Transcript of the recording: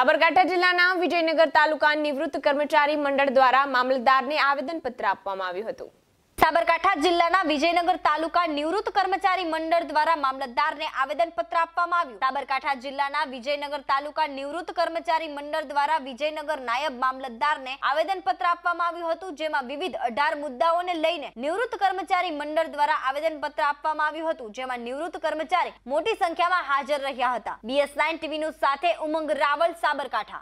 સાબરકાંઠા જિલ્લાના વિજયનગર તાલુકા નિવૃત્ત કર્મચારી મંડળ દ્વારા મામલતદારને આવેદનપત્ર આપવામાં આવ્યું હતું સાબરકાંઠા જિલ્લાના વિજયનગર તાલુકા નિવૃત્ત કર્મચારી મંડળ દ્વારા મામલતદારને આવેદનપત્ર આપવામાં આવ્યું સાબરકાંઠા જિલ્લાના વિજયનગર તાલુકા નિવૃત્ત કર્મચારી મંડળ દ્વારા વિજયનગર નાયબ મામલતદારને આવેદનપત્ર આપવામાં આવ્યું હતું જેમાં વિવિધ અઢાર મુદ્દાઓને લઈને નિવૃત્ત કર્મચારી મંડળ દ્વારા આવેદનપત્ર આપવામાં આવ્યું હતું જેમાં નિવૃત્ત કર્મચારી મોટી સંખ્યામાં હાજર રહ્યા હતા બીએસ નાઇન ટીવી ન્યૂઝ સાથે ઉમંગ રાવલ સાબરકાંઠા